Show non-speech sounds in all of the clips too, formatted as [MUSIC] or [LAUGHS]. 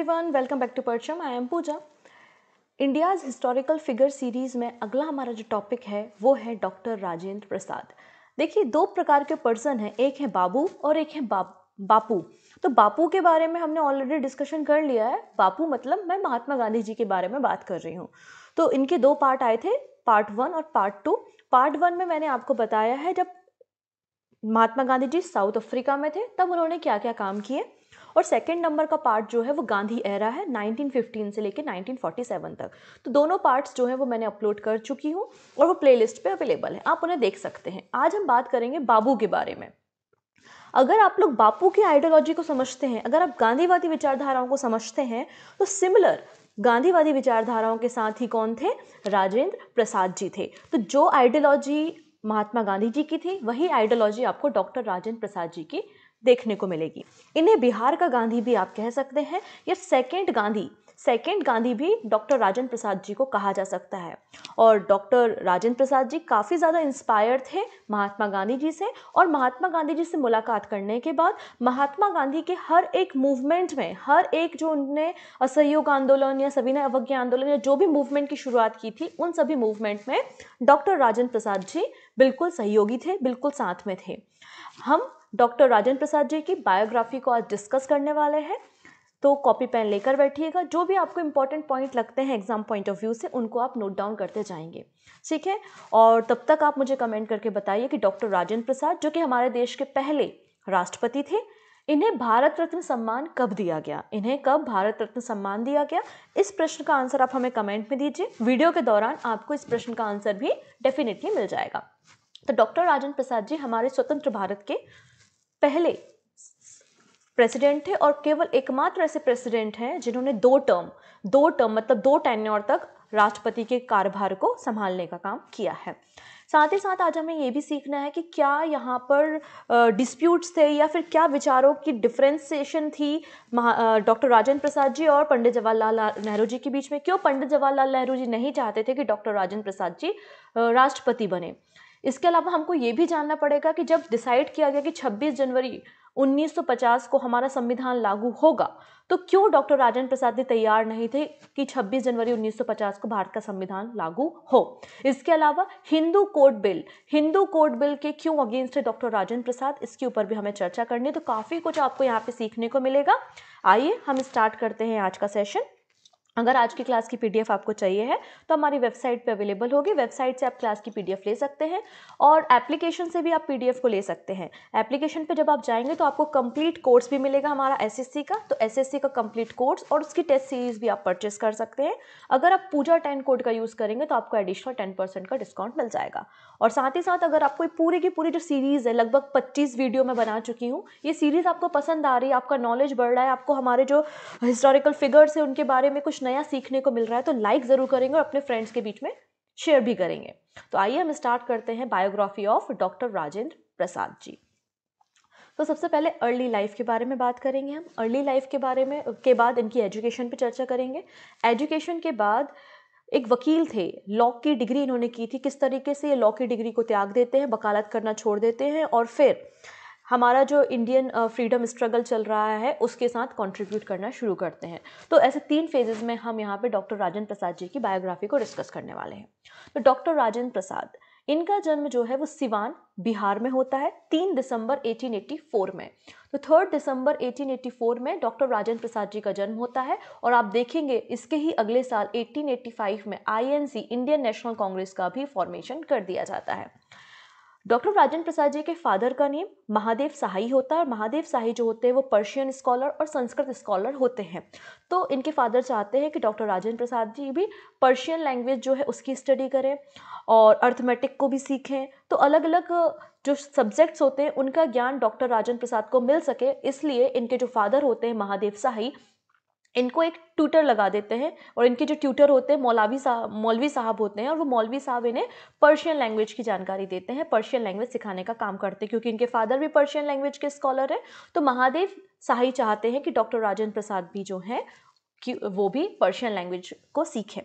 Everyone welcome back to Parcham I am Pooja India's historical figure series में अगला हमारा जो टॉपिक है वो है डॉक्टर राजेंद्र प्रसाद देखिए दो प्रकार के पर्सन हैं एक है बाबू और एक है बाप बापू तो बापू के बारे में हमने ऑलरेडी डिस्कशन कर लिया है बापू मतलब मैं महात्मा गांधी जी के बारे में बात कर रही हूँ तो इनके दो पार्ट आए थे पार्ट वन और पार्ट टू पार्ट वन में मैंने आपको बताया है जब महात्मा गांधी जी साउथ अफ्रीका में थे तब उन्होंने क्या क्या काम किए और सेकेंड नंबर का पार्ट जो है वो गांधी एरा है 1915 से लेकर 1947 तक तो दोनों पार्ट्स जो है वो मैंने अपलोड कर चुकी हूँ और वो प्लेलिस्ट पे अवेलेबल है आप उन्हें देख सकते हैं आज हम बात करेंगे बाबू के बारे में अगर आप लोग बापू की आइडियोलॉजी को समझते हैं अगर आप गांधीवादी विचारधाराओं को समझते हैं तो सिमिलर गांधीवादी विचारधाराओं के साथ ही कौन थे राजेंद्र प्रसाद जी थे तो जो आइडियोलॉजी महात्मा गांधी जी की थी वही आइडियोलॉजी आपको डॉक्टर राजेंद्र प्रसाद जी की देखने को मिलेगी इन्हें बिहार का गांधी भी आप कह सकते हैं या सेकेंड गांधी सेकेंड गांधी भी डॉक्टर राजन प्रसाद जी को कहा जा सकता है और डॉक्टर राजेंद्र प्रसाद जी काफ़ी ज़्यादा इंस्पायर थे महात्मा गांधी जी से और महात्मा गांधी जी से मुलाकात करने के बाद महात्मा गांधी के हर एक मूवमेंट में हर एक जो उनने असहयोग आंदोलन या सविनय अवज्ञा आंदोलन या जो भी मूवमेंट की शुरुआत की थी उन सभी मूवमेंट में डॉक्टर राजेंद्र प्रसाद जी बिल्कुल सहयोगी थे बिल्कुल साथ में थे हम डॉक्टर राजन प्रसाद जी की बायोग्राफी को आज डिस्कस करने वाले हैं तो कॉपी पेन लेकर बैठिएगा जो भी आपको इंपॉर्टेंट पॉइंट लगते हैं एग्जाम पॉइंट ऑफ व्यू से उनको आप नोट डाउन करते जाएंगे ठीक है और तब तक आप मुझे कमेंट करके बताइए कि डॉक्टर राजेंद्र प्रसाद जो कि हमारे देश के पहले राष्ट्रपति थे इन्हें भारत रत्न सम्मान कब दिया गया इन्हें कब भारत रत्न सम्मान दिया गया इस प्रश्न का आंसर आप हमें कमेंट में दीजिए वीडियो के दौरान आपको इस प्रश्न का आंसर भी डेफिनेटली मिल जाएगा तो डॉक्टर राजन प्रसाद जी हमारे स्वतंत्र भारत के पहले प्रेसिडेंट थे और केवल एकमात्र ऐसे प्रेसिडेंट हैं जिन्होंने दो टर्म दो टर्म मतलब दो टेन्योर तक राष्ट्रपति के कार्यभार को संभालने का काम किया है साथ ही साथ आज हमें ये भी सीखना है कि क्या यहाँ पर डिस्प्यूट्स थे या फिर क्या विचारों की डिफ्रेंसिएशन थी डॉक्टर राजेंद्र प्रसाद जी और पंडित जवाहरलाल नेहरू जी के बीच में क्यों पंडित जवाहरलाल नेहरू जी नहीं चाहते थे कि डॉक्टर राजेंद्र प्रसाद जी राष्ट्रपति बने इसके अलावा हमको ये भी जानना पड़ेगा कि जब डिसाइड किया गया कि 26 जनवरी 1950 को हमारा संविधान लागू होगा तो क्यों डॉक्टर राजेंद्र प्रसाद जी तैयार नहीं थे कि 26 जनवरी 1950 को भारत का संविधान लागू हो इसके अलावा Hindu code bill Hindu code bill के क्यों अगेंस्ट है डॉक्टर राजेंद्र प्रसाद इसके ऊपर भी हमें चर्चा करनी है तो काफ़ी कुछ आपको यहाँ पे सीखने को मिलेगा आइए हम स्टार्ट करते हैं आज का सेशन अगर आज की क्लास की पीडीएफ आपको चाहिए है तो हमारी वेबसाइट पे अवेलेबल होगी वेबसाइट से आप क्लास की पीडीएफ ले सकते हैं और एप्लीकेशन से भी आप पीडीएफ को ले सकते हैं एप्लीकेशन पे जब आप जाएंगे तो आपको कंप्लीट कोर्स भी मिलेगा हमारा एसएससी का तो एसएससी का कंप्लीट कोर्स और उसकी टेस्ट सीरीज भी आप परचेस कर सकते हैं अगर आप पूजा टेन कोड का यूज़ करेंगे तो आपको एडिशनल टेन का डिस्काउंट मिल जाएगा और साथ ही साथ अगर आपको पूरी की पूरी जो सीरीज़ है लगभग पच्चीस वीडियो मैं बना चुकी हूँ ये सीरीज़ आपको पसंद आ रही है आपका नॉलेज बढ़ रहा है आपको हमारे जो हिस्टोरिकल फिगर्स है उनके बारे में कुछ कुछ नया सीखने को मिल रहा है तो लाइक ज़रूर करेंगे और अपने फ्रेंड्स के बीच में शेयर भी करेंगे तो आइए हम स्टार्ट करते हैं biography of doctor Rajendra Prasad ji तो सबसे पहले अर्ली लाइफ के बारे में बात करेंगे हम अर्ली लाइफ के बारे में के बाद इनकी एजुकेशन पे चर्चा करेंगे एजुकेशन के बाद एक वकील थे लॉ की डिग्री इन्होंने की थी किस तरीके से ये लॉ की डिग्री को त्याग देते हैं वकालत करना छोड़ देते हैं और फिर हमारा जो इंडियन फ्रीडम स्ट्रगल चल रहा है उसके साथ कंट्रीब्यूट करना शुरू करते हैं तो ऐसे तीन फेजेज़ में हम यहाँ पे डॉक्टर राजेंद्र प्रसाद जी की बायोग्राफी को डिस्कस करने वाले हैं तो डॉक्टर राजेंद्र प्रसाद इनका जन्म जो है वो सिवान बिहार में होता है तीन दिसंबर 1884 में तो थर्ड दिसंबर 1884 में डॉक्टर राजेंद्र प्रसाद जी का जन्म होता है और आप देखेंगे इसके ही अगले साल 1885 में आईएनसी इंडियन नेशनल कांग्रेस का भी फॉर्मेशन कर दिया जाता है डॉक्टर राजन प्रसाद जी के फादर का नेम महादेव साही होता है और महादेव सहाई जो होते हैं वो पर्शियन स्कॉलर और संस्कृत स्कॉलर होते हैं तो इनके फादर चाहते हैं कि डॉक्टर राजेंद्र प्रसाद जी भी पर्शियन लैंग्वेज जो है उसकी स्टडी करें और अर्थमेटिक को भी सीखें तो अलग अलग जो सब्जेक्ट्स होते हैं उनका ज्ञान डॉक्टर राजन प्रसाद को मिल सके इसलिए इनके जो फादर होते हैं महादेव साही इनको एक ट्यूटर लगा देते हैं और इनके जो ट्यूटर होते हैं मौलावी साहब मौलवी साहब होते हैं और वो मौलवी साहब इन्हें पर्शियन लैंग्वेज की जानकारी देते हैं पर्शियन लैंग्वेज सिखाने का काम करते हैं क्योंकि इनके फादर भी पर्शियन लैंग्वेज के स्कॉलर हैं तो महादेव शाही चाहते हैं कि डॉक्टर राजेंद्र प्रसाद भी जो हैं कि वो भी पर्शियन लैंग्वेज को सीखें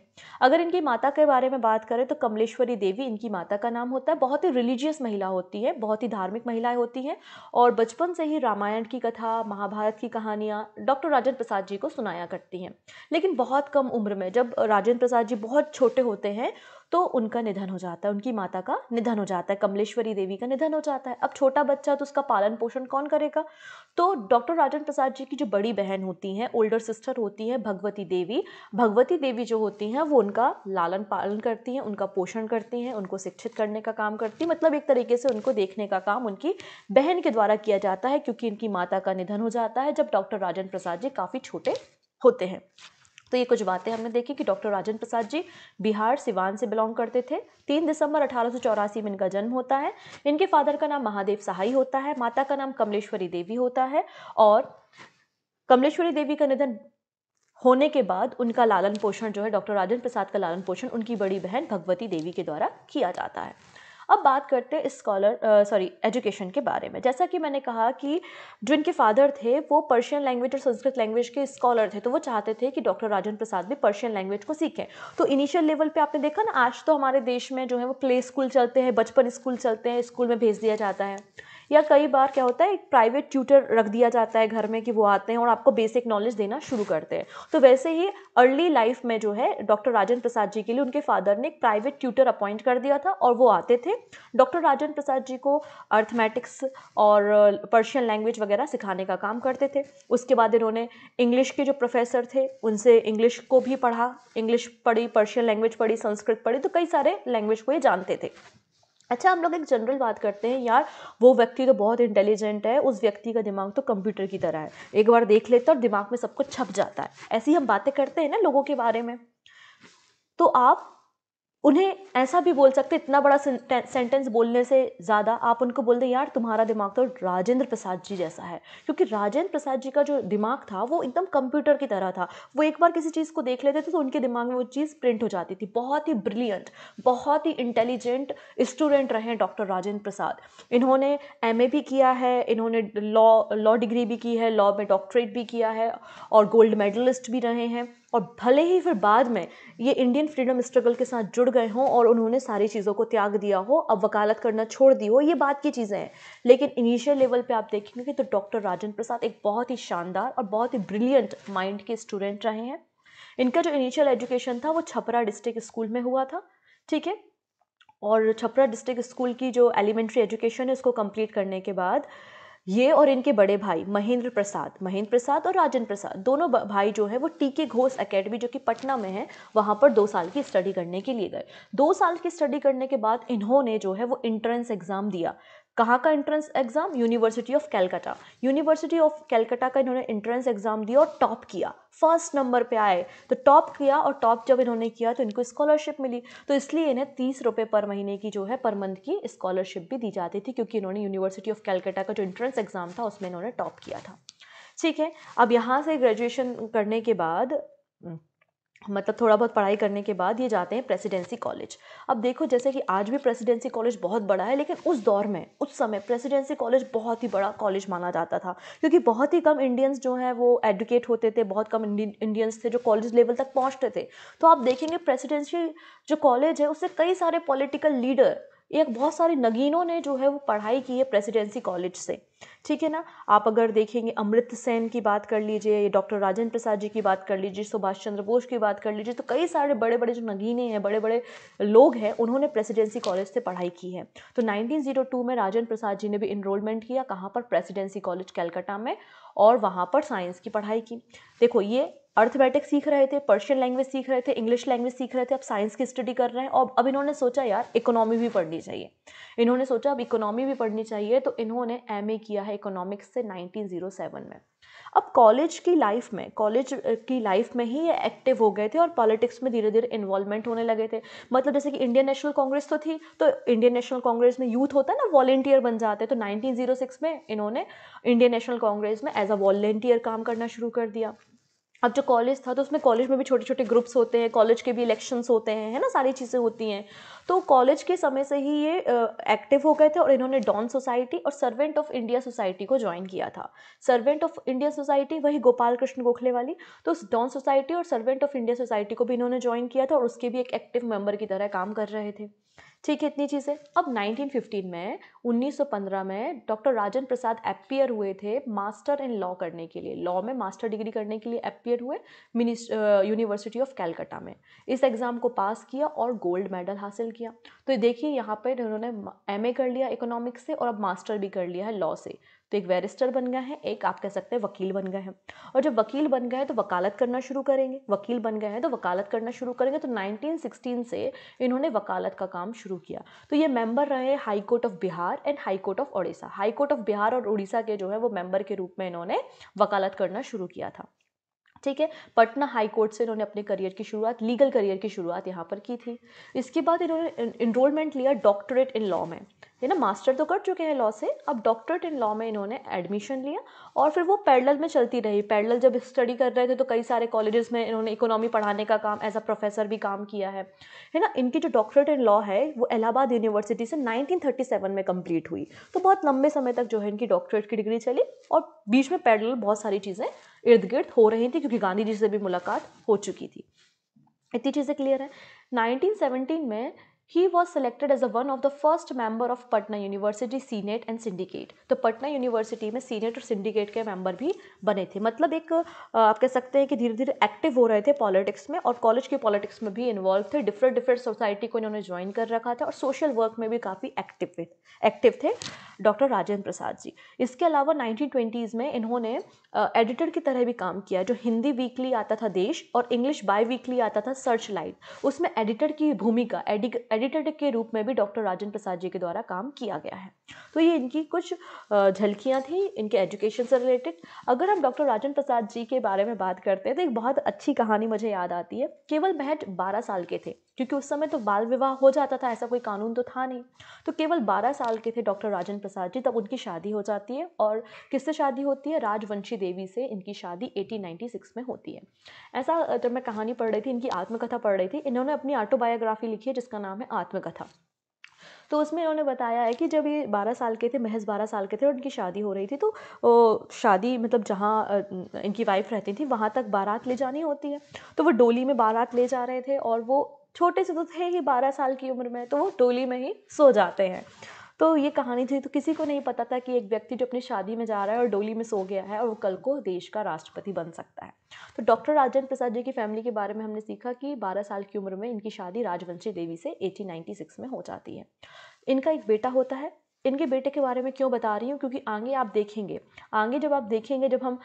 अगर इनकी माता के बारे में बात करें तो कमलेश्वरी देवी इनकी माता का नाम होता है बहुत ही रिलीजियस महिला होती है बहुत ही धार्मिक महिलाएं होती हैं और बचपन से ही रामायण की कथा महाभारत की कहानियाँ डॉक्टर राजेंद्र प्रसाद जी को सुनाया करती हैं लेकिन बहुत कम उम्र में जब राजेंद्र प्रसाद जी बहुत छोटे होते हैं तो उनका निधन हो जाता है उनकी माता का निधन हो जाता है कमलेश्वरी देवी का निधन हो जाता है अब छोटा बच्चा तो उसका पालन पोषण कौन करेगा तो डॉक्टर राजन प्रसाद जी की जो बड़ी बहन होती हैं ओल्डर सिस्टर होती हैं भगवती देवी भगवती देवी जो होती हैं वो उनका लालन पालन करती हैं उनका पोषण करती हैं उनको शिक्षित करने का काम करती मतलब एक तरीके से उनको देखने का काम उनकी बहन के द्वारा किया जाता है क्योंकि इनकी माता का निधन हो जाता है जब डॉक्टर राजन प्रसाद जी काफ़ी छोटे होते हैं तो ये कुछ बातें हमने देखी कि डॉक्टर राजन प्रसाद जी बिहार सिवान से बिलोंग करते थे तीन दिसंबर अठारह में इनका जन्म होता है इनके फादर का नाम महादेव सहाई होता है माता का नाम कमलेश्वरी देवी होता है और कमलेश्वरी देवी का निधन होने के बाद उनका लालन पोषण जो है डॉक्टर राजन प्रसाद का लालन पोषण उनकी बड़ी बहन भगवती देवी के द्वारा किया जाता है अब बात करते हैं स्कॉलर सॉरी एजुकेशन के बारे में जैसा कि मैंने कहा कि जो इनके फादर थे वो पर्शियन लैंग्वेज और संस्कृत लैंग्वेज के स्कॉलर थे तो वो चाहते थे कि डॉक्टर राजन प्रसाद भी पर्शियन लैंग्वेज को सीखें तो इनिशियल लेवल पर आपने देखा ना आज तो हमारे देश में जो है वो प्ले स्कूल चलते हैं बचपन स्कूल चलते हैं स्कूल में भेज दिया जाता है या कई बार क्या होता है एक प्राइवेट ट्यूटर रख दिया जाता है घर में कि वो आते हैं और आपको बेसिक नॉलेज देना शुरू करते हैं तो वैसे ही अर्ली लाइफ में जो है डॉक्टर राजेंद्र प्रसाद जी के लिए उनके फादर ने एक प्राइवेट ट्यूटर अपॉइंट कर दिया था और वो आते थे डॉक्टर राजेंद्र प्रसाद जी को अर्थमेटिक्स और पर्शियन लैंग्वेज वगैरह सिखाने का काम करते थे उसके बाद इन्होंने इंग्लिश के जो प्रोफेसर थे उनसे इंग्लिश को भी पढ़ा इंग्लिश पढ़ी पर्शियन लैंग्वेज पढ़ी संस्कृत पढ़ी तो कई सारे लैंग्वेज को ये जानते थे अच्छा हम लोग एक जनरल बात करते हैं यार वो व्यक्ति तो बहुत इंटेलिजेंट है उस व्यक्ति का दिमाग तो कंप्यूटर की तरह है एक बार देख लेते और दिमाग में सब कुछ छप जाता है ऐसी हम बातें करते हैं ना लोगों के बारे में तो आप उन्हें ऐसा भी बोल सकते इतना बड़ा सेंटेंस बोलने से ज़्यादा आप उनको बोल दें यार तुम्हारा दिमाग तो राजेंद्र प्रसाद जी जैसा है क्योंकि राजेंद्र प्रसाद जी का जो दिमाग था वो एकदम कंप्यूटर की तरह था वो एक बार किसी चीज़ को देख लेते थे तो उनके दिमाग में वो चीज़ प्रिंट हो जाती थी बहुत ही ब्रिलियंट बहुत ही इंटेलिजेंट स्टूडेंट रहे डॉक्टर राजेंद्र प्रसाद इन्होंने एम भी किया है इन्होंने लॉ लॉ डिग्री भी की है लॉ में डॉक्टरेट भी किया है और गोल्ड मेडलिस्ट भी रहे हैं और भले ही फिर बाद में ये इंडियन फ्रीडम स्ट्रगल के साथ जुड़ गए हों और उन्होंने सारी चीज़ों को त्याग दिया हो अब वकालत करना छोड़ दी हो ये बात की चीज़ें हैं लेकिन इनिशियल लेवल पे आप देखेंगे तो डॉक्टर राजन प्रसाद एक बहुत ही शानदार और बहुत ही ब्रिलियंट माइंड के स्टूडेंट रहे हैं इनका जो इनिशियल एजुकेशन था वो छपरा डिस्ट्रिक्ट स्कूल में हुआ था ठीक है और छपरा डिस्ट्रिक्ट स्कूल की जो एलिमेंट्री एजुकेशन है उसको कंप्लीट करने के बाद ये और इनके बड़े भाई महेंद्र प्रसाद महेंद्र प्रसाद और राजन प्रसाद दोनों भाई जो है वो टी के घोष अकेडमी जो कि पटना में है वहाँ पर दो साल की स्टडी करने के लिए गए दो साल की स्टडी करने के बाद इन्होंने जो है वो इंट्रेंस एग्ज़ाम दिया कहाँ का entrance exam university of Calcutta university of Calcutta का इन्होंने एंट्रेंस एग्ज़ाम दिया और टॉप किया फर्स्ट नंबर पे आए तो टॉप किया और टॉप जब इन्होंने किया तो इनको स्कॉलरशिप मिली तो इसलिए इन्हें तीस रुपये पर महीने की जो है पर मंथ की स्कॉलरशिप भी दी जाती थी क्योंकि इन्होंने यूनिवर्सिटी ऑफ कैलकाटा का जो एंट्रेंस एग्ज़ाम था उसमें इन्होंने टॉप किया था ठीक है अब यहाँ से ग्रेजुएशन करने के बाद हम्म, मतलब थोड़ा बहुत पढ़ाई करने के बाद ये जाते हैं प्रेसिडेंसी कॉलेज अब देखो जैसे कि आज भी प्रेसिडेंसी कॉलेज बहुत बड़ा है लेकिन उस दौर में उस समय प्रेसिडेंसी कॉलेज बहुत ही बड़ा कॉलेज माना जाता था क्योंकि बहुत ही कम इंडियंस जो हैं वो एडुकेट होते थे बहुत कम इंडियंस थे जो कॉलेज लेवल तक पहुँचते थे तो आप देखेंगे प्रेसिडेंसी जो कॉलेज है उससे कई सारे पॉलिटिकल लीडर एक बहुत सारे नगीनों ने जो है वो पढ़ाई की है प्रेसिडेंसी कॉलेज से ठीक है ना आप अगर देखेंगे अमृत सेन की बात कर लीजिए डॉक्टर राजेंद्र प्रसाद जी की बात कर लीजिए सुभाष चंद्र बोस की बात कर लीजिए तो कई सारे बड़े बड़े जो नगीने हैं बड़े बड़े लोग हैं उन्होंने प्रेसिडेंसी कॉलेज से पढ़ाई की है तो 1902 में राजेंद्र प्रसाद जी ने भी इनरोलमेंट किया कहाँ पर प्रेसिडेंसी कॉलेज कैलकाटा में और वहाँ पर साइंस की पढ़ाई की देखो ये अर्थमेटिक सीख रहे थे पर्शियन लैंग्वेज सीख रहे थे इंग्लिश लैंग्वेज सीख रहे थे अब साइंस की स्टडी कर रहे हैं और अब इन्होंने सोचा यार इकोनॉमी भी पढ़नी चाहिए इन्होंने सोचा अब इकोनॉमी भी पढ़नी चाहिए तो इन्होंने एम किया है इकोनॉमिक्स से 1907 में अब कॉलेज की लाइफ में कॉलेज की लाइफ में ही ये एक्टिव हो गए थे और पॉलिटिक्स में धीरे धीरे इन्वॉल्वमेंट होने लगे थे मतलब जैसे कि इंडियन नेशनल कांग्रेस तो थी तो इंडियन नेशनल कांग्रेस में यूथ होता है ना वॉलेंटियर बन जाते तो 1906 में इन्होंने इंडियन नेशनल कांग्रेस में एज अ वॉलेंटियर काम करना शुरू कर दिया अब जो कॉलेज था तो उसमें कॉलेज में भी छोटे छोटे ग्रुप्स होते हैं कॉलेज के भी इलेक्शंस होते हैं है ना सारी चीज़ें होती हैं तो कॉलेज के समय से ही ये एक्टिव हो गए थे और इन्होंने डॉन सोसाइटी और सर्वेंट ऑफ इंडिया सोसाइटी को ज्वाइन किया था सर्वेंट ऑफ इंडिया सोसाइटी वही गोपाल कृष्ण गोखले वाली तो उस डॉन सोसाइटी और सर्वेंट ऑफ इंडिया सोसाइटी को भी इन्होंने ज्वाइन किया था और उसके भी एक एक्टिव मेंबर की तरह काम कर रहे थे ठीक है इतनी चीज़ें अब 1915 में 1915 में डॉक्टर राजन प्रसाद अपियर हुए थे मास्टर इन लॉ करने के लिए लॉ में मास्टर डिग्री करने के लिए अपियर हुए यूनिवर्सिटी ऑफ कैलकाटा में इस एग्ज़ाम को पास किया और गोल्ड मेडल हासिल किया तो देखिए यहाँ पर उन्होंने एम कर लिया इकोनॉमिक्स से और अब मास्टर भी कर लिया है लॉ से तो एक बैरिस्टर बन गए हैं एक आप कह सकते हैं वकील बन गए हैं और जब वकील बन गए तो वकालत करना शुरू करेंगे वकील बन गए हैं तो वकालत करना शुरू करेंगे तो 1916 से इन्होंने वकालत का काम शुरू किया तो ये मेंबर रहे high court of Bihar and high court of Orissa high court of Bihar और उड़ीसा के जो है वो मेंबर के रूप में इन्होंने वकालत करना शुरू किया था ठीक है पटना हाई कोर्ट से इन्होंने अपने करियर की शुरुआत लीगल करियर की शुरुआत यहाँ पर की थी इसके बाद इन्होंने इनरोलमेंट लिया डॉक्टरेट इन लॉ में है ना मास्टर तो कर चुके हैं लॉ से अब डॉक्टरेट इन लॉ में इन्होंने एडमिशन लिया और फिर वो पैडल में चलती रही पैडल जब स्टडी कर रहे थे तो कई सारे कॉलेजेस में इन्होंने इकोनॉमी पढ़ाने का काम एज अ प्रोफेसर भी काम किया है है ना इनकी जो डॉक्टरेट इन लॉ है वो इलाहाबाद यूनिवर्सिटी से 1937 में कंप्लीट हुई तो बहुत लंबे समय तक जो है इनकी डॉक्टरेट की डिग्री चली और बीच में पैडल बहुत सारी चीज़ें इर्द गिर्द हो रही थी क्योंकि गांधी जी से भी मुलाकात हो चुकी थी इतनी चीज़ें क्लियर है 1917 में He was selected as a one of the first member of Patna university senate and syndicate तो पटना यूनिवर्सिटी में सीनेट और सिंडिकेट के मेंबर भी बने थे मतलब एक आप कह सकते हैं कि धीरे धीरे एक्टिव हो रहे थे पॉलिटिक्स में और कॉलेज के पॉलिटिक्स में भी इन्वॉल्व थे डिफरेंट डिफरेंट सोसाइटी को इन्होंने ज्वाइन कर रखा था और सोशल वर्क में भी काफ़ी एक्टिव थे एक्टिव थे डॉक्टर राजेंद्र प्रसाद जी इसके अलावा नाइनटीन ट्वेंटीज़ में इन्होंने एडिटर की तरह भी काम किया जो हिंदी वीकली आता था देश और इंग्लिश बाई वीकली आता था सर्च लाइट उसमें एडिटर की भूमिका एडिक एडिटर के रूप में भी डॉक्टर राजन प्रसाद जी के द्वारा काम किया गया है तो ये इनकी कुछ झलकियाँ थी इनके एजुकेशन से रिलेटेड अगर हम डॉक्टर राजन प्रसाद जी के बारे में बात करते हैं तो एक बहुत अच्छी कहानी मुझे याद आती है केवल महज बारह साल के थे क्योंकि उस समय तो बाल विवाह हो जाता था ऐसा कोई कानून तो था नहीं तो केवल 12 साल के थे डॉक्टर राजन प्रसाद जी तब उनकी शादी हो जाती है और किससे शादी होती है राजवंशी देवी से इनकी शादी 1896 में होती है ऐसा जब तो मैं कहानी पढ़ रही थी इनकी आत्मकथा पढ़ रही थी इन्होंने अपनी ऑटोबायोग्राफी लिखी है जिसका नाम है आत्मकथा तो उसमें इन्होंने बताया है कि जब ये बारह साल के थे महज बारह साल के थे और उनकी शादी हो रही थी तो वो शादी मतलब जहाँ इनकी वाइफ रहती थी वहाँ तक बारात ले जानी होती है तो वो डोली में बारात ले जा रहे थे और वो छोटे से तो थे ही बारह साल की उम्र में तो वो टोली में ही सो जाते हैं तो ये कहानी थी तो किसी को नहीं पता था कि एक व्यक्ति जो अपनी शादी में जा रहा है और डोली में सो गया है और वो कल को देश का राष्ट्रपति बन सकता है तो डॉक्टर राजेंद्र प्रसाद जी की फैमिली के बारे में हमने सीखा कि 12 साल की उम्र में इनकी शादी राजवंशी देवी से 1896 में हो जाती है इनका एक बेटा होता है इनके बेटे के बारे में क्यों बता रही हूँ क्योंकि आगे आप देखेंगे आगे जब आप देखेंगे जब हम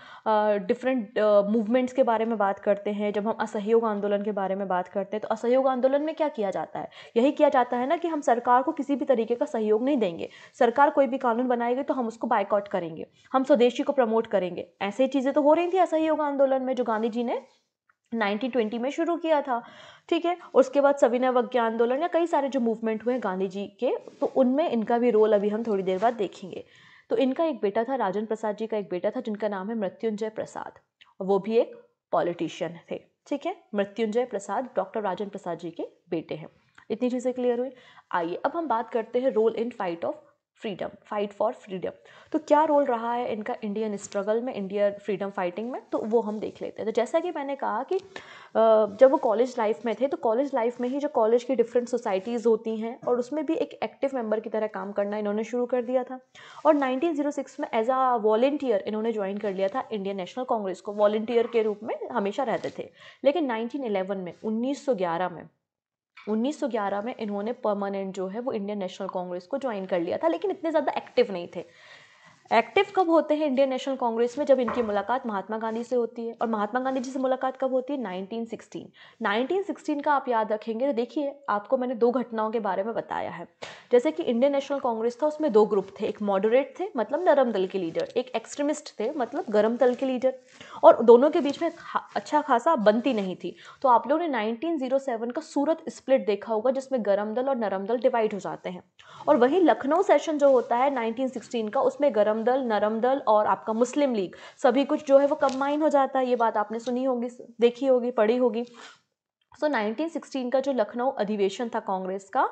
डिफरेंट मूवमेंट्स के बारे में बात करते हैं जब हम असहयोग आंदोलन के बारे में बात करते हैं तो असहयोग आंदोलन में क्या किया जाता है यही किया जाता है ना कि हम सरकार को किसी भी तरीके का सहयोग नहीं देंगे सरकार कोई भी कानून बनाएगी तो हम उसको बाइकआउट करेंगे हम स्वदेशी को प्रमोट करेंगे ऐसे ही चीज़ें तो हो रही थी असहयोग आंदोलन में जो गांधी जी ने 1920 में शुरू किया था ठीक है उसके बाद सविनय अवज्ञा आंदोलन या कई सारे जो मूवमेंट हुए गांधी जी के तो उनमें इनका भी रोल अभी हम थोड़ी देर बाद देखेंगे तो इनका एक बेटा था राजन प्रसाद जी का एक बेटा था जिनका नाम है मृत्युंजय प्रसाद और वो भी एक पॉलिटिशियन थे ठीक है मृत्युंजय प्रसाद डॉक्टर राजन प्रसाद जी के बेटे हैं इतनी चीज़ें क्लियर हुई आइए अब हम बात करते हैं role in fight of freedom fight for freedom तो क्या रोल रहा है इनका इंडियन स्ट्रगल में इंडियन फ्रीडम फाइटिंग में तो वो हम देख लेते हैं तो जैसा कि मैंने कहा कि जब वो कॉलेज लाइफ में थे तो कॉलेज लाइफ में ही जो कॉलेज की डिफरेंट सोसाइटीज़ होती हैं और उसमें भी एक एक्टिव मेंबर की तरह काम करना इन्होंने शुरू कर दिया था और 1906 में एज आ वॉल्टियर इन्होंने ज्वाइन कर लिया था इंडियन नेशनल कांग्रेस को वॉल्टियर के रूप में हमेशा रहते थे लेकिन नाइनटीन में उन्नीस में 1911 में इन्होंने परमानेंट जो है वो इंडियन नेशनल कांग्रेस को ज्वाइन कर लिया था लेकिन इतने ज़्यादा एक्टिव नहीं थे एक्टिव कब होते हैं इंडियन नेशनल कांग्रेस में जब इनकी मुलाकात महात्मा गांधी से होती है और महात्मा गांधी जी से मुलाकात कब होती है 1916 1916 का आप याद रखेंगे तो देखिए आपको मैंने दो घटनाओं के बारे में बताया है जैसे कि इंडियन नेशनल कांग्रेस था उसमें दो ग्रुप थे एक मॉडरेट थे मतलब नरम दल के लीडर एक एक्सट्रीमिस्ट थे मतलब गर्म दल के लीडर और दोनों के बीच में अच्छा खासा बनती नहीं थी तो आप लोगों ने नाइनटीन का सूरत स्प्लिट देखा होगा जिसमें गर्म दल और नरम दल डिवाइड हो जाते हैं और वही लखनऊ सेशन जो होता है नाइनटीन का उसमें गर्म दल नरम दल और आपका मुस्लिम लीग सभी कुछ जो है वो कंबाइन हो जाता है ये बात आपने सुनी होगी देखी होगी पढ़ी होगी सो so, 1916 का जो लखनऊ अधिवेशन था कांग्रेस का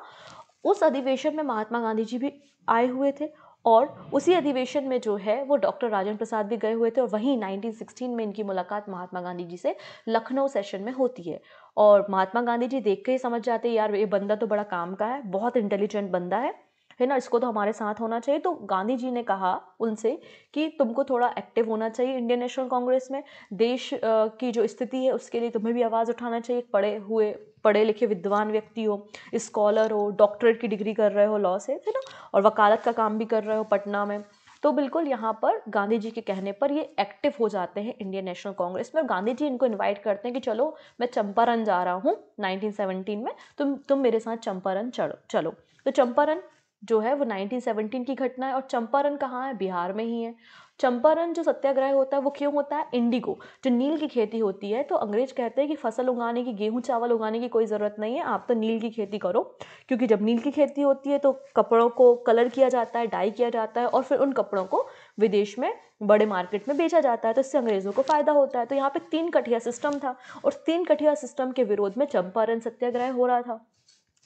उस अधिवेशन में महात्मा गांधी जी भी आए हुए थे और उसी अधिवेशन में जो है वो डॉक्टर राजन प्रसाद भी गए हुए थे और वहीं 1916 में इनकी मुलाकात महात्मा गांधी जी से लखनऊ सेशन में होती है और महात्मा गांधी जी देख के ही समझ जाते हैं यार ये बंदा तो बड़ा काम का है बहुत इंटेलिजेंट बंदा है है ना इसको तो हमारे साथ होना चाहिए तो गांधी जी ने कहा उनसे कि तुमको थोड़ा एक्टिव होना चाहिए इंडियन नेशनल कांग्रेस में देश की जो स्थिति है उसके लिए तुम्हें भी आवाज़ उठाना चाहिए पड़े हुए पढ़े लिखे विद्वान व्यक्ति हो स्कॉलर हो डॉक्टरेट की डिग्री कर रहे हो लॉ से है ना और वकालत का काम भी कर रहे हो पटना में तो बिल्कुल यहाँ पर गांधी जी के कहने पर ये एक्टिव हो जाते हैं इंडियन नेशनल कांग्रेस में और गांधी जी इनको इनवाइट करते हैं कि चलो मैं चंपारण जा रहा हूँ 1917 में तुम तुम मेरे साथ चंपारण चढ़ो चलो तो चंपारण जो है वो 1917 की घटना है और चंपारण कहाँ है बिहार में ही है चंपारण जो सत्याग्रह होता है वो क्यों होता है इंडिगो जो नील की खेती होती है तो अंग्रेज कहते हैं कि फसल उगाने की गेहूं चावल उगाने की कोई ज़रूरत नहीं है आप तो नील की खेती करो क्योंकि जब नील की खेती होती है तो कपड़ों को कलर किया जाता है डाई किया जाता है और फिर उन कपड़ों को विदेश में बड़े मार्केट में बेचा जाता है तो इससे अंग्रेज़ों को फ़ायदा होता है तो यहाँ पर तीन कठिया सिस्टम था और तीन कठिया सिस्टम के विरोध में चंपारण सत्याग्रह हो रहा था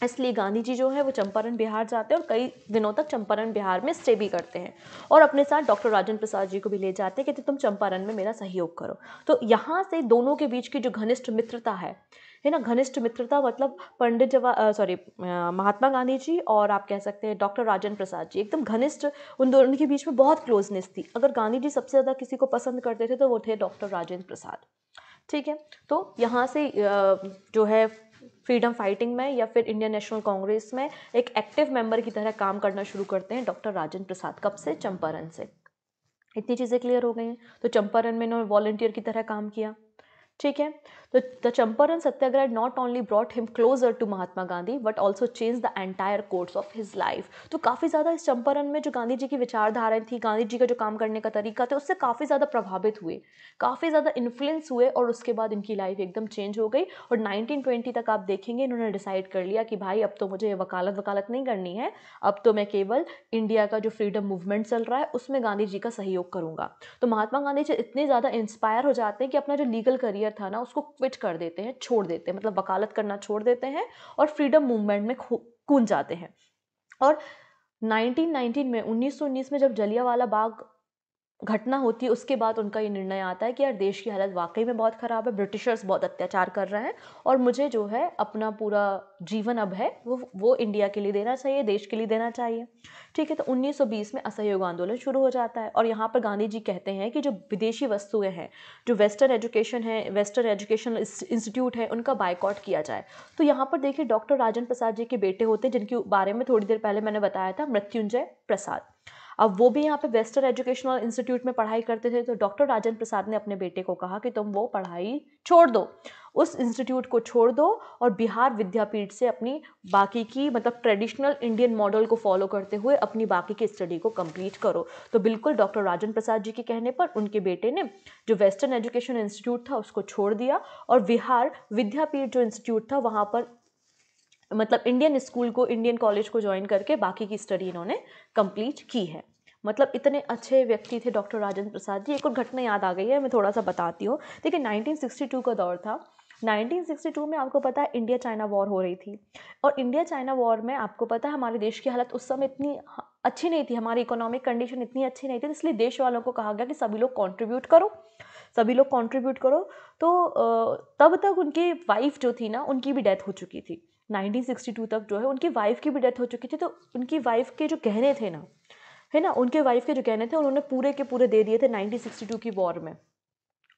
इसलिए गांधी जी जो है वो चंपारण बिहार जाते हैं और कई दिनों तक चंपारण बिहार में स्टे भी करते हैं और अपने साथ डॉक्टर राजन प्रसाद जी को भी ले जाते हैं कि तुम चंपारण में मेरा सहयोग करो तो यहाँ से दोनों के बीच की जो घनिष्ठ मित्रता है है ना घनिष्ठ मित्रता मतलब पंडित जवा सॉरी महात्मा गांधी जी और आप कह सकते हैं डॉक्टर राजन प्रसाद जी एकदम घनिष्ठ उन दोनों के बीच में बहुत क्लोजनेस थी अगर गांधी जी सबसे ज़्यादा किसी को पसंद करते थे तो वो थे डॉक्टर राजेंद्र प्रसाद ठीक है तो यहाँ से जो है फ्रीडम फाइटिंग में या फिर इंडियन नेशनल कांग्रेस में एक एक्टिव मेंबर की तरह काम करना शुरू करते हैं डॉक्टर राजेंद्र प्रसाद कब से चंपारण से इतनी चीज़ें क्लियर हो गई हैं तो चंपारण में इन्होंने वॉल्टियर की तरह काम किया ठीक है The, the Champaran Satyagraha not only brought him closer to Mahatma Gandhi but also changed the entire course of his life. तो काफ़ी ज़्यादा इस चंपारण में जो गांधी जी की विचारधाराएं थी गांधी जी का जो काम करने का तरीका था उससे काफ़ी ज़्यादा प्रभावित हुए काफ़ी ज़्यादा इन्फ्लुएंस हुए और उसके बाद इनकी लाइफ एकदम चेंज हो गई और 1920 तक आप देखेंगे इन्होंने डिसाइड कर लिया कि भाई अब तो मुझे वकालत वकालत नहीं करनी है अब तो मैं केवल इंडिया का जो फ्रीडम मूवमेंट चल रहा है उसमें गांधी जी का सहयोग करूँगा तो महात्मा गांधी जी इतने ज़्यादा इंस्पायर हो जाते हैं कि अपना जो लीगल करियर था ना उसको क्विट कर देते हैं छोड़ देते हैं मतलब वकालत करना छोड़ देते हैं और फ्रीडम मूवमेंट में कूद जाते हैं और 1919 में 1919 में जब जलियावाला बाग घटना होती है उसके बाद उनका ये निर्णय आता है कि यार देश की हालत वाकई में बहुत ख़राब है ब्रिटिशर्स बहुत अत्याचार कर रहे हैं और मुझे जो है अपना पूरा जीवन अब है वो वो इंडिया के लिए देना चाहिए देश के लिए देना चाहिए ठीक है तो 1920 में असहयोग आंदोलन शुरू हो जाता है और यहाँ पर गांधी जी कहते हैं कि जो विदेशी वस्तुएँ हैं जो वेस्टर्न एजुकेशन है वेस्टर्न एजुकेशनल इंस्टीट्यूट है उनका बाइकआउट किया जाए तो यहाँ पर देखिए डॉक्टर राजन प्रसाद जी के बेटे होते हैं जिनके बारे में थोड़ी देर पहले मैंने बताया था मृत्युंजय प्रसाद अब वो भी यहाँ पे वेस्टर्न एजुकेशनल इंस्टीट्यूट में पढ़ाई करते थे तो डॉक्टर राजन प्रसाद ने अपने बेटे को कहा कि तुम वो पढ़ाई छोड़ दो उस इंस्टीट्यूट को छोड़ दो और बिहार विद्यापीठ से अपनी बाकी की मतलब ट्रेडिशनल इंडियन मॉडल को फॉलो करते हुए अपनी बाकी की स्टडी को कंप्लीट करो तो बिल्कुल डॉक्टर राजन प्रसाद जी के कहने पर उनके बेटे ने जो वेस्टर्न एजुकेशन इंस्टीट्यूट था उसको छोड़ दिया और बिहार विद्यापीठ जो इंस्टीट्यूट था वहाँ पर मतलब इंडियन स्कूल को इंडियन कॉलेज को ज्वाइन करके बाकी की स्टडी इन्होंने कंप्लीट की है मतलब इतने अच्छे व्यक्ति थे डॉक्टर राजेंद्र प्रसाद जी एक और घटना याद आ गई है मैं थोड़ा सा बताती हूँ देखिए 1962 का दौर था 1962 में आपको पता है इंडिया चाइना वॉर हो रही थी और इंडिया चाइना वॉर में आपको पता है हमारे देश की हालत उस समय इतनी अच्छी नहीं थी हमारी इकोनॉमिक कंडीशन इतनी अच्छी नहीं थी इसलिए देश वालों को कहा गया कि सभी लोग कॉन्ट्रीब्यूट करो सभी लोग कंट्रीब्यूट करो तो तब तक उनकी वाइफ जो थी ना उनकी भी डेथ हो चुकी थी 1962 तक जो है उनकी वाइफ की भी डेथ हो चुकी थी तो उनकी वाइफ के जो गहने थे ना है ना उनके वाइफ के जो गहने थे उन्होंने पूरे के पूरे दे दिए थे 1962 की वॉर में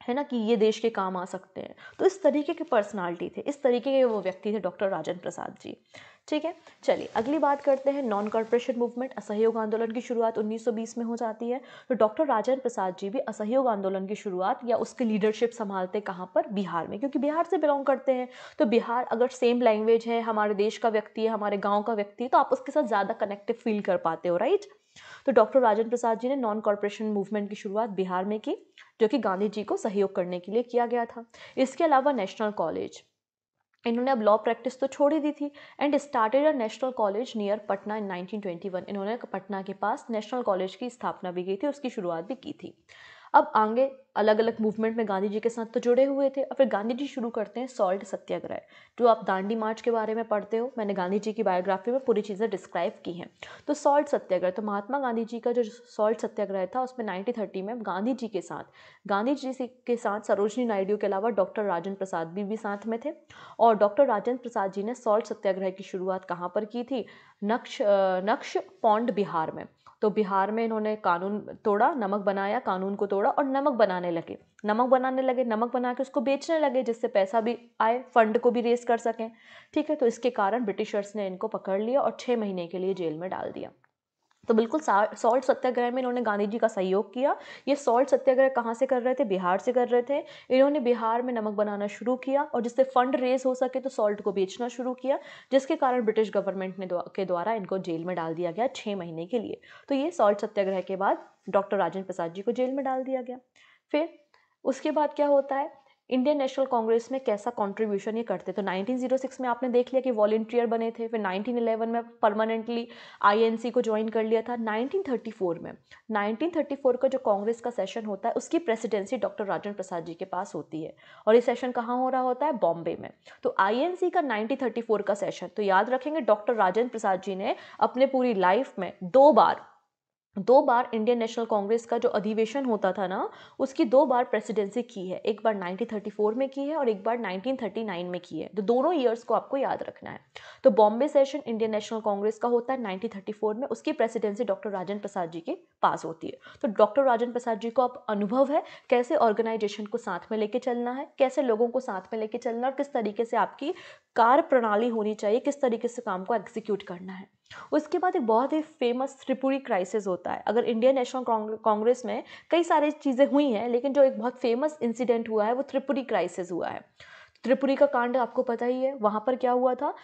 है ना कि ये देश के काम आ सकते हैं तो इस तरीके के पर्सनालिटी थे इस तरीके के वो व्यक्ति थे डॉक्टर राजन प्रसाद जी ठीक है चलिए अगली बात करते हैं नॉन कॉरपोरेशन मूवमेंट असहयोग आंदोलन की शुरुआत 1920 में हो जाती है तो डॉक्टर राजेंद्र प्रसाद जी भी असहयोग आंदोलन की शुरुआत या उसकी लीडरशिप संभालते कहाँ पर बिहार में क्योंकि बिहार से बिलोंग करते हैं तो बिहार अगर सेम लैंग्वेज है हमारे देश का व्यक्ति है हमारे गाँव का व्यक्ति है तो आप उसके साथ ज़्यादा कनेक्टिव फील कर पाते हो राइट तो डॉक्टर राजेंद्र प्रसाद जी ने नॉन कॉरपोरेशन मूवमेंट की शुरुआत बिहार में की जो कि गांधी जी को सहयोग करने के लिए किया गया था इसके अलावा नेशनल कॉलेज इन्होंने अब लॉ प्रैक्टिस तो छोड़ ही दी थी and started a national college near Patna in 1921 इन्होंने पटना के पास नेशनल कॉलेज की स्थापना भी की थी उसकी शुरुआत भी की थी अब आगे अलग अलग मूवमेंट में गांधी जी के साथ तो जुड़े हुए थे और फिर गांधी जी शुरू करते हैं सॉल्ट सत्याग्रह जो आप दांडी मार्च के बारे में पढ़ते हो मैंने गांधी जी की बायोग्राफी में पूरी चीज़ें डिस्क्राइब की हैं तो सॉल्ट सत्याग्रह तो महात्मा गांधी जी का जो सॉल्ट सत्याग्रह था उसमें नाइनटीन में गांधी जी के साथ गांधी जी के साथ सरोजनी नायडू के अलावा डॉक्टर राजेंद्र प्रसाद भी, भी साथ में थे और डॉक्टर राजेंद्र प्रसाद जी ने सॉल्ट सत्याग्रह की शुरुआत कहाँ पर की थी नक्श नक्श पौंड बिहार में तो बिहार में इन्होंने कानून तोड़ा नमक बनाया कानून को तोड़ा और नमक बनाने लगे नमक बनाने लगे नमक बना के उसको बेचने लगे जिससे पैसा भी आए फंड को भी रेस कर सकें ठीक है तो इसके कारण ब्रिटिशर्स ने इनको पकड़ लिया और छः महीने के लिए जेल में डाल दिया तो बिल्कुल सॉल्ट सत्याग्रह में इन्होंने गांधी जी का सहयोग किया ये सॉल्ट सत्याग्रह कहाँ से कर रहे थे बिहार से कर रहे थे इन्होंने बिहार में नमक बनाना शुरू किया और जिससे फंड रेज हो सके तो सॉल्ट को बेचना शुरू किया जिसके कारण ब्रिटिश गवर्नमेंट ने के द्वारा इनको जेल में डाल दिया गया छः महीने के लिए तो ये सॉल्ट सत्याग्रह के बाद डॉक्टर राजेंद्र प्रसाद जी को जेल में डाल दिया गया फिर उसके बाद क्या होता है इंडियन नेशनल कांग्रेस में कैसा कंट्रीब्यूशन ये करते तो 1906 में आपने देख लिया कि वॉल्टियर बने थे फिर 1911 में परमानेंटली आईएनसी को ज्वाइन कर लिया था 1934 में 1934 का जो कांग्रेस का सेशन होता है उसकी प्रेसिडेंसी डॉक्टर राजन प्रसाद जी के पास होती है और ये सेशन कहाँ हो रहा होता है बॉम्बे में तो आई का नाइनटीन का सेशन तो याद रखेंगे डॉक्टर राजेंद्र प्रसाद जी ने अपने पूरी लाइफ में दो बार दो बार इंडियन नेशनल कांग्रेस का जो अधिवेशन होता था ना उसकी दो बार प्रेसिडेंसी की है एक बार 1934 में की है और एक बार 1939 में की है तो दोनों ईयर्स को आपको याद रखना है तो बॉम्बे सेशन इंडियन नेशनल कांग्रेस का होता है 1934 में उसकी प्रेसिडेंसी डॉक्टर राजन प्रसाद जी के पास होती है तो डॉक्टर राजन प्रसाद जी को आप अनुभव है कैसे ऑर्गेनाइजेशन को साथ में लेके चलना है कैसे लोगों को साथ में लेके चलना और किस तरीके से आपकी कार्य प्रणाली होनी चाहिए किस तरीके से काम को एग्जीक्यूट करना है उसके बाद एक बहुत ही फेमस त्रिपुरी क्राइसिस होता है अगर इंडियन नेशनल कांग्रेस में कई सारी चीज़ें हुई हैं लेकिन जो एक बहुत फेमस इंसिडेंट हुआ है वो त्रिपुरी क्राइसिस हुआ है त्रिपुरी का कांड आपको पता ही है वहाँ पर क्या हुआ था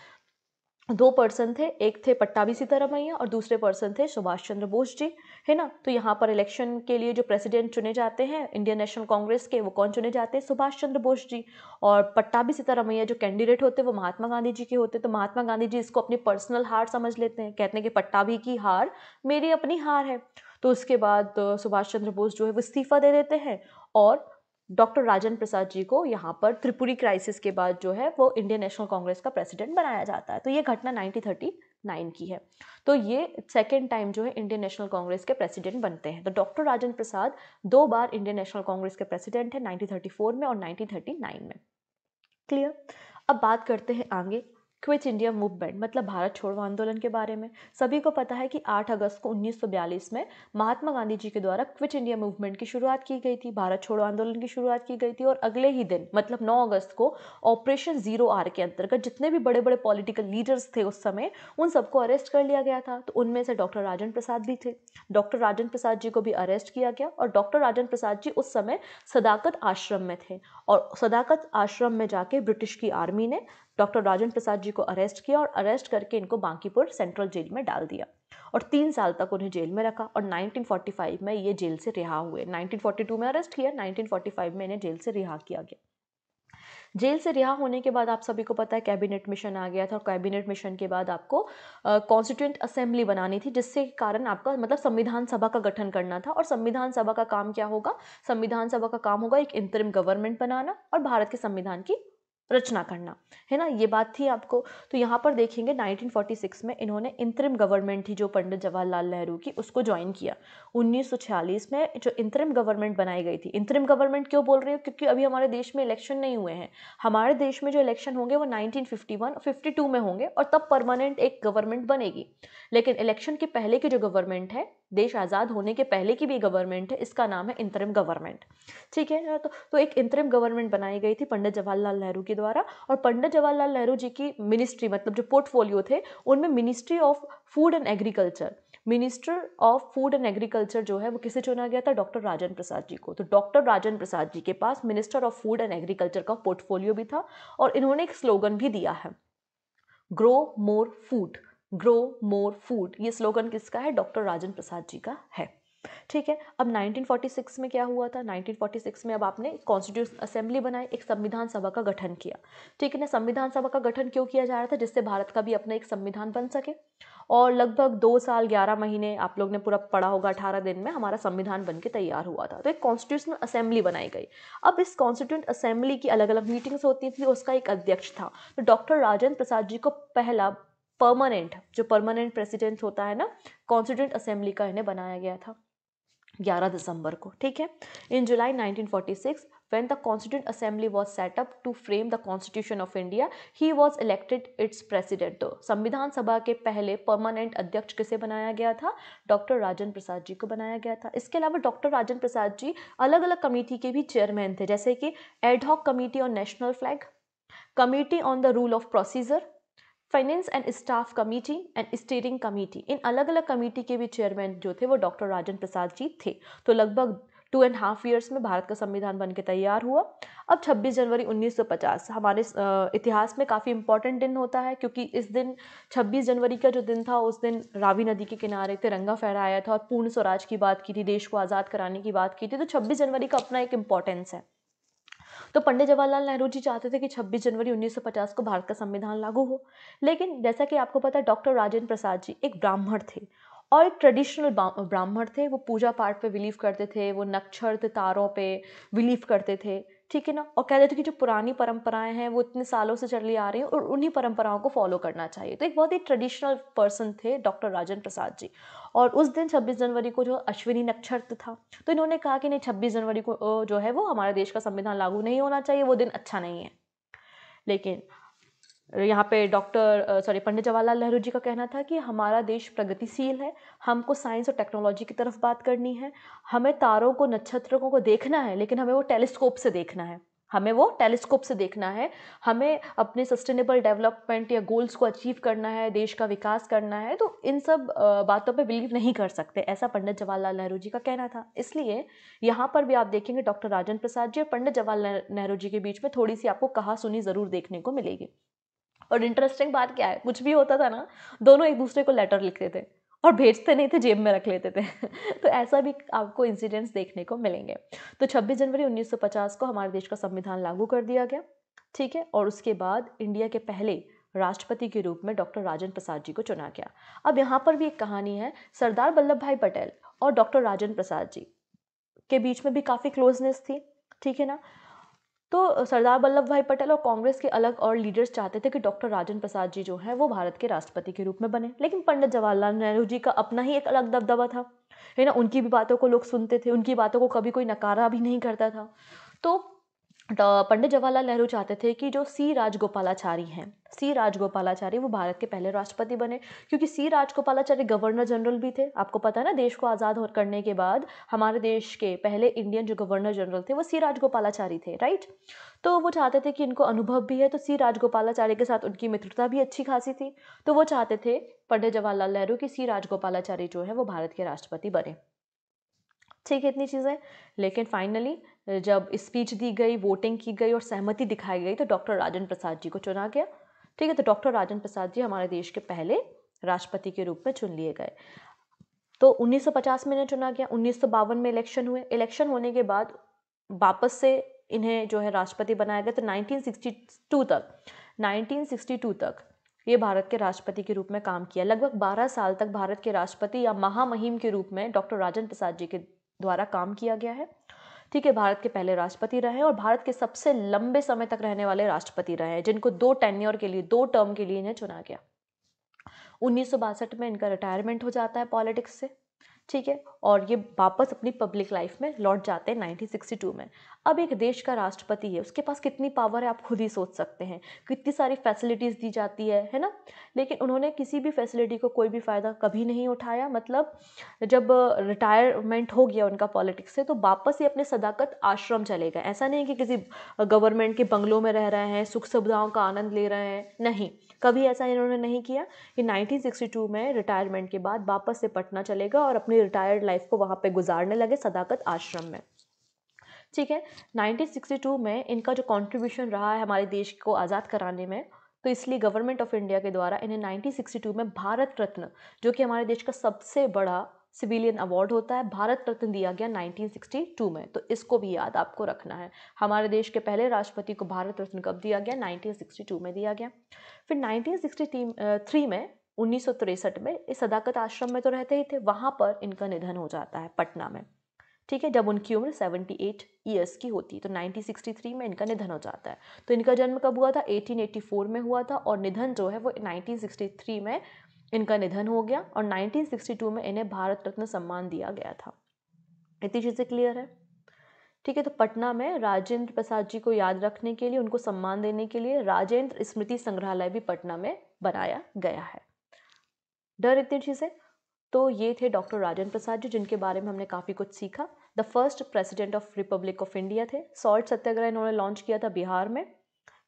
दो पर्सन थे एक थे पट्टाभी सीतारमैया और दूसरे पर्सन थे सुभाष चंद्र बोस जी है ना तो यहाँ पर इलेक्शन के लिए जो प्रेसिडेंट चुने जाते हैं इंडियन नेशनल कांग्रेस के वो कौन चुने जाते हैं सुभाष चंद्र बोस जी और पट्टाभी सीतारमैया जो कैंडिडेट होते हैं वो महात्मा गांधी जी के होते तो महात्मा गांधी जी इसको अपनी पर्सनल हार समझ लेते हैं कहते हैं कि पट्टाभी की हार मेरी अपनी हार है तो उसके बाद सुभाष चंद्र बोस जो है वो इस्तीफ़ा दे देते हैं और डॉक्टर राजन प्रसाद जी को यहाँ पर त्रिपुरी क्राइसिस के बाद जो है वो इंडियन नेशनल कांग्रेस का प्रेसिडेंट बनाया जाता है तो ये घटना 1939 की है तो ये सेकेंड टाइम जो है इंडियन नेशनल कांग्रेस के प्रेसिडेंट बनते हैं तो डॉक्टर राजन प्रसाद दो बार इंडियन नेशनल कांग्रेस के प्रेसिडेंट हैं 1934 में और 1939 में क्लियर अब बात करते हैं आगे क्विट इंडिया मूवमेंट मतलब भारत छोड़ो आंदोलन के बारे में सभी को पता है कि 8 अगस्त को 1942 में महात्मा गांधी जी के द्वारा क्विट इंडिया मूवमेंट की शुरुआत की गई थी भारत छोड़ो आंदोलन की शुरुआत की गई थी और अगले ही दिन मतलब 9 अगस्त को ऑपरेशन जीरो आर के अंतर्गत जितने भी बड़े बड़े पॉलिटिकल लीडर्स थे उस समय उन सबको अरेस्ट कर लिया गया था तो उनमें से डॉक्टर राजन प्रसाद भी थे डॉक्टर राजन प्रसाद जी को भी अरेस्ट किया गया और डॉक्टर राजन प्रसाद जी उस समय सदाकत आश्रम में थे और सदाकत आश्रम में जाके ब्रिटिश की आर्मी ने डॉक्टर राजन प्रसाद जी को अरेस्ट किया और अरेस्ट करके इनको बांकीपुर सेंट्रल जेल में डाल दिया और तीन साल तक उन्हें जेल में रखा और 1945 में ये जेल से रिहा हुए 1942 में अरेस्ट किया 1945 में इन्हें जेल से रिहा किया गया जेल से रिहा होने के बाद आप सभी को पता है कैबिनेट मिशन आ गया था और कैबिनेट मिशन के बाद आपको कॉन्स्टिट्यूंट असेंबली बनानी थी जिसके कारण आपका मतलब संविधान सभा का गठन करना था और संविधान सभा का काम क्या होगा संविधान सभा का काम होगा एक इंतरिम गवर्नमेंट बनाना और भारत के संविधान की रचना करना है ना ये बात थी आपको तो यहाँ पर देखेंगे 1946 में इन्होंने इंतरिम गवर्नमेंट थी जो पंडित जवाहरलाल नेहरू की उसको ज्वाइन किया 1946 में जो इंतरिम गवर्नमेंट बनाई गई थी इंतरिम गवर्नमेंट क्यों बोल रही हूँ क्योंकि अभी हमारे देश में इलेक्शन नहीं हुए हैं हमारे देश में जो इलेक्शन होंगे वो नाइनटीन फिफ्टी में होंगे और तब परमानेंट एक गवर्नमेंट बनेगी लेकिन इलेक्शन के पहले की जो गवर्नमेंट है देश आज़ाद होने के पहले की भी गवर्नमेंट है इसका नाम है इंतरिम गवर्नमेंट ठीक है तो, तो एक इंतरिम गवर्नमेंट बनाई गई थी पंडित जवाहरलाल नेहरू के द्वारा और पंडित जवाहरलाल नेहरू जी की मिनिस्ट्री मतलब जो पोर्टफोलियो थे उनमें ministry of food and agriculture minister of food and agriculture जो है वो किसे चुना गया था डॉक्टर राजन प्रसाद जी को तो डॉक्टर राजन प्रसाद जी के पास minister of food and agriculture का पोर्टफोलियो भी था और इन्होंने एक स्लोगन भी दिया है grow more food grow more food ये स्लोगन किसका है डॉक्टर राजन प्रसाद जी का है ठीक है अब 1946 में क्या हुआ था 1946 में अब आपने कॉन्स्टिट्यूशन असेंबली बनाई एक संविधान सभा का गठन किया ठीक है ना संविधान सभा का गठन क्यों किया जा रहा था जिससे भारत का भी अपना एक संविधान बन सके और लगभग दो साल ग्यारह महीने आप लोग ने पूरा पढ़ा होगा अठारह दिन में हमारा संविधान बन के तैयार हुआ था तो एक कॉन्स्टिट्यूशनल असेंबली बनाई गई अब इस कॉन्स्टिट्यूंट असेंबली की अलग अलग मीटिंग्स होती थी उसका एक अध्यक्ष था तो डॉक्टर राजेंद्र प्रसाद जी को पहला परमानेंट जो परमानेंट प्रेसिडेंट होता है ना कॉन्स्टिट्यूंट असेंबली का इन्हें बनाया गया था 11 दिसंबर को ठीक है in July 1946 when the constituent assembly was set up to frame the constitution of India he was elected its president तो संविधान सभा के पहले परमानेंट अध्यक्ष किसे बनाया गया था डॉक्टर राजन प्रसाद जी को बनाया गया था इसके अलावा डॉक्टर राजन प्रसाद जी अलग अलग कमेटी के भी चेयरमैन थे जैसे कि ad hoc committee on national flag committee on the rule of procedure finance and staff committee and steering committee इन अलग अलग कमेटी के भी चेयरमैन जो थे वो डॉक्टर राजन प्रसाद जी थे तो लगभग टू एंड हाफ ईयर्स में भारत का संविधान बन के तैयार हुआ अब 26 जनवरी 1950 हमारे इतिहास में काफ़ी इंपॉर्टेंट दिन होता है क्योंकि इस दिन 26 जनवरी का जो दिन था उस दिन रावी नदी के किनारे तिरंगा फहराया था और पूर्ण स्वराज की बात की थी देश को आज़ाद कराने की बात की थी तो 26 जनवरी का अपना एक इम्पॉर्टेंस है तो पंडित जवाहरलाल नेहरू जी चाहते थे कि 26 जनवरी 1950 को भारत का संविधान लागू हो लेकिन जैसा कि आपको पता है डॉक्टर राजेंद्र प्रसाद जी एक ब्राह्मण थे और एक ट्रेडिशनल ब्राह्मण थे वो पूजा पाठ पे बिलीव करते थे वो नक्षत्र तारों पे बिलीव करते थे ठीक है ना और कह देते कि जो पुरानी परंपराएं हैं वो इतने सालों से चली आ रही हैं और उन्हीं परंपराओं को फॉलो करना चाहिए तो एक बहुत ही ट्रेडिशनल पर्सन थे डॉक्टर राजन प्रसाद जी और उस दिन 26 जनवरी को जो अश्विनी नक्षत्र था तो इन्होंने कहा कि नहीं छब्बीस जनवरी को जो है वो हमारे देश का संविधान लागू नहीं होना चाहिए वो दिन अच्छा नहीं है लेकिन यहाँ पे डॉक्टर सॉरी पंडित जवाहरलाल नेहरू जी का कहना था कि हमारा देश प्रगतिशील है हमको साइंस और टेक्नोलॉजी की तरफ बात करनी है हमें तारों को नक्षत्रों को देखना है लेकिन हमें वो टेलीस्कोप से देखना है हमें वो टेलीस्कोप से देखना है हमें अपने सस्टेनेबल डेवलपमेंट या गोल्स को अचीव करना है देश का विकास करना है तो इन सब बातों पे बिलीव नहीं कर सकते ऐसा पंडित जवाहरलाल नेहरू जी का कहना था इसलिए यहाँ पर भी आप देखेंगे डॉक्टर राजन प्रसाद जी और पंडित जवाहरलाल नेहरू जी के बीच में थोड़ी सी आपको कहा सुनी ज़रूर देखने को मिलेगी और इंटरेस्टिंग बात क्या है कुछ भी होता था ना दोनों एक दूसरे को लेटर लिखते थे और भेजते नहीं थे जेब में रख लेते थे [LAUGHS] तो ऐसा भी आपको इंसिडेंट्स देखने को मिलेंगे तो 26 जनवरी 1950 को हमारे देश का संविधान लागू कर दिया गया ठीक है और उसके बाद इंडिया के पहले राष्ट्रपति के रूप में डॉक्टर राजन प्रसाद जी को चुना गया अब यहाँ पर भी एक कहानी है सरदार वल्लभ भाई पटेल और डॉक्टर राजन प्रसाद जी के बीच में भी काफ़ी क्लोजनेस थी ठीक है ना तो सरदार वल्लभ भाई पटेल और कांग्रेस के अलग और लीडर्स चाहते थे कि डॉक्टर राजन प्रसाद जी जो हैं वो भारत के राष्ट्रपति के रूप में बने लेकिन पंडित जवाहरलाल नेहरू जी का अपना ही एक अलग दबदबा था है ना उनकी भी बातों को लोग सुनते थे उनकी बातों को कभी कोई नकारा भी नहीं करता था तो पंडित जवाहरलाल नेहरू चाहते थे कि जो सी राजगोपालाचारी हैं सी राजगोपालाचारी वो भारत के पहले राष्ट्रपति बने क्योंकि सी राजगोपालाचारी गवर्नर जनरल भी थे आपको पता है ना देश को आज़ाद और करने के बाद हमारे देश के पहले इंडियन जो गवर्नर जनरल थे वो सी राजगोपालाचारी थे राइट तो वो चाहते थे कि इनको अनुभव भी है तो सी राजगोपालाचारी के साथ उनकी मित्रता भी अच्छी खासी थी तो वो चाहते थे पंडित जवाहरलाल नेहरू कि सी राजगोपालाचारी जो है वो भारत के राष्ट्रपति बने ठीक है इतनी चीज़ें लेकिन फाइनली जब स्पीच दी गई वोटिंग की गई और सहमति दिखाई गई तो डॉक्टर राजन प्रसाद जी को चुना गया ठीक है तो डॉक्टर राजन प्रसाद जी हमारे देश के पहले राष्ट्रपति के रूप में चुन लिए गए तो 1950 में इन्हें चुना गया उन्नीस में इलेक्शन हुए इलेक्शन होने के बाद वापस से इन्हें जो है राष्ट्रपति बनाया गया तो 1962 तक 1962 तक ये भारत के राष्ट्रपति के रूप में काम किया लगभग 12 साल तक भारत के राष्ट्रपति या महामहिम के रूप में डॉक्टर राजन प्रसाद जी के द्वारा काम किया गया है ठीक है भारत के पहले राष्ट्रपति रहे और भारत के सबसे लंबे समय तक रहने वाले राष्ट्रपति रहे हैं जिनको दो टेन्योर के लिए दो टर्म के लिए इन्हें चुना गया उन्नीस में इनका रिटायरमेंट हो जाता है पॉलिटिक्स से ठीक है और ये वापस अपनी पब्लिक लाइफ में लौट जाते हैं 1962 में अब एक देश का राष्ट्रपति है उसके पास कितनी पावर है आप खुद ही सोच सकते हैं कितनी सारी फैसिलिटीज़ दी जाती है है ना लेकिन उन्होंने किसी भी फैसिलिटी को कोई भी फ़ायदा कभी नहीं उठाया मतलब जब रिटायरमेंट हो गया उनका पॉलिटिक्स से तो वापस ही अपने सदाकत आश्रम चले गए ऐसा नहीं कि किसी गवर्नमेंट के बंगलों में रह रहे हैं सुख सुविधाओं का आनंद ले रहे हैं नहीं कभी ऐसा इन्होंने नहीं किया कि 1962 में रिटायरमेंट के बाद वापस से पटना चले गए और अपनी रिटायर्ड लाइफ को वहाँ पे गुजारने लगे सदाकत आश्रम में ठीक है 1962 में इनका जो कंट्रीब्यूशन रहा है हमारे देश को आज़ाद कराने में तो इसलिए गवर्नमेंट ऑफ इंडिया के द्वारा इन्हें 1962 में भारत रत्न जो कि हमारे देश का सबसे बड़ा सिविलियन अवार्ड होता है भारत रत्न दिया गया 1962 में तो इसको भी याद आपको रखना है हमारे देश के पहले राष्ट्रपति को भारत रत्न कब दिया गया 1962 में दिया गया फिर 1963 में उन्नीस में इस सदाकत आश्रम में तो रहते ही थे वहाँ पर इनका निधन हो जाता है पटना में ठीक है जब उनकी उम्र 78 ईयर्स की होती है तो 1963 में इनका निधन हो जाता है तो इनका जन्म कब हुआ था 1884 में हुआ था और निधन जो है वो 1963 में इनका निधन हो गया और 1962 में इन्हें भारत रत्न सम्मान दिया गया था इतनी चीज़ें क्लियर है ठीक है तो पटना में राजेंद्र प्रसाद जी को याद रखने के लिए उनको सम्मान देने के लिए राजेंद्र स्मृति संग्रहालय भी पटना में बनाया गया है डर इतनी चीज़ें तो ये थे डॉक्टर राजेंद्र प्रसाद जी जिनके बारे में हमने काफ़ी कुछ सीखा the first president of republic of India थे सॉल्ट सत्याग्रह इन्होंने लॉन्च किया था बिहार में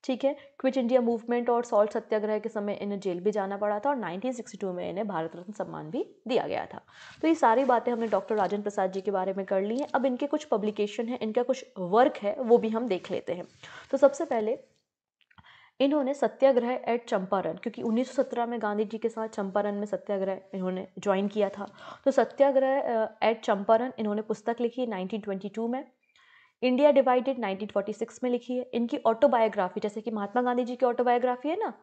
ठीक है क्विट इंडिया मूवमेंट और सॉल्ट सत्याग्रह के समय इन्हें जेल भी जाना पड़ा था और 1962 में इन्हें भारत रत्न सम्मान भी दिया गया था तो ये सारी बातें हमने डॉक्टर राजन प्रसाद जी के बारे में कर ली हैं अब इनके कुछ पब्लिकेशन है इनका कुछ वर्क है वो भी हम देख लेते हैं तो सबसे पहले इन्होंने सत्याग्रह एट चंपारण क्योंकि 1917 में गांधी जी के साथ चंपारण में सत्याग्रह इन्होंने ज्वाइन किया था तो सत्याग्रह एट चंपारण इन्होंने पुस्तक लिखी 1922 में इंडिया डिवाइडेड 1946 में लिखी है इनकी ऑटोबायोग्राफी जैसे कि महात्मा गांधी जी की ऑटोबायोग्राफी है ना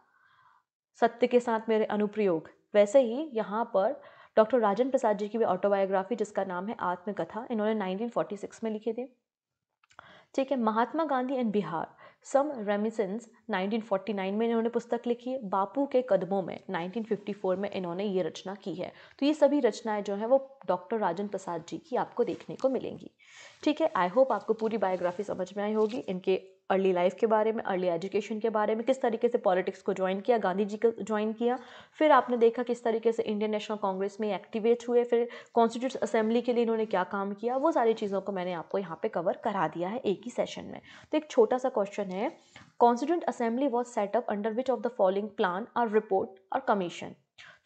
सत्य के साथ मेरे अनुप्रयोग वैसे ही यहाँ पर डॉक्टर राजन प्रसाद जी की भी ऑटोबायोग्राफी जिसका नाम है आत्मकथा इन्होंने 1946 में लिखी थी ठीक है Mahatma Gandhi and Bihar some reminiscences 1949 में इन्होंने पुस्तक लिखी है बापू के कदमों में 1954 में इन्होंने ये रचना की है तो ये सभी रचनाएं जो हैं वो डॉक्टर राजन प्रसाद जी की आपको देखने को मिलेंगी ठीक है आई होप आपको पूरी बायोग्राफी समझ में आई होगी इनके अर्ली लाइफ के बारे में अर्ली एजुकेशन के बारे में किस तरीके से पॉलिटिक्स को ज्वाइन किया गांधी जी को ज्वाइन किया फिर आपने देखा किस तरीके से इंडियन नेशनल कांग्रेस में एक्टिवेट हुए फिर कॉन्स्टिट्यूट असेंबली के लिए इन्होंने क्या काम किया वो सारी चीज़ों को मैंने आपको यहाँ पर कवर करा दिया है एक ही सेशन में तो एक छोटा सा क्वेश्चन है constituent assembly was set up under which of the following plan और रिपोर्ट और कमीशन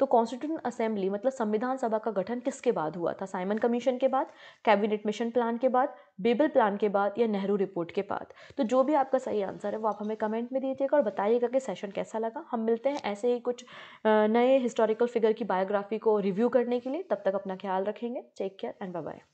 तो कॉन्स्टिट्यूंट असेंबली मतलब संविधान सभा का गठन किसके बाद हुआ था साइमन कमीशन के बाद कैबिनेट मिशन प्लान के बाद बेबल प्लान के बाद या नेहरू रिपोर्ट के बाद तो जो भी आपका सही आंसर है वो आप हमें कमेंट में दीजिएगा और बताइएगा कि सेशन कैसा लगा हम मिलते हैं ऐसे ही कुछ नए हिस्टोरिकल फिगर की बायोग्राफी को रिव्यू करने के लिए तब तक अपना ख्याल रखेंगे टेक केयर एंड बाय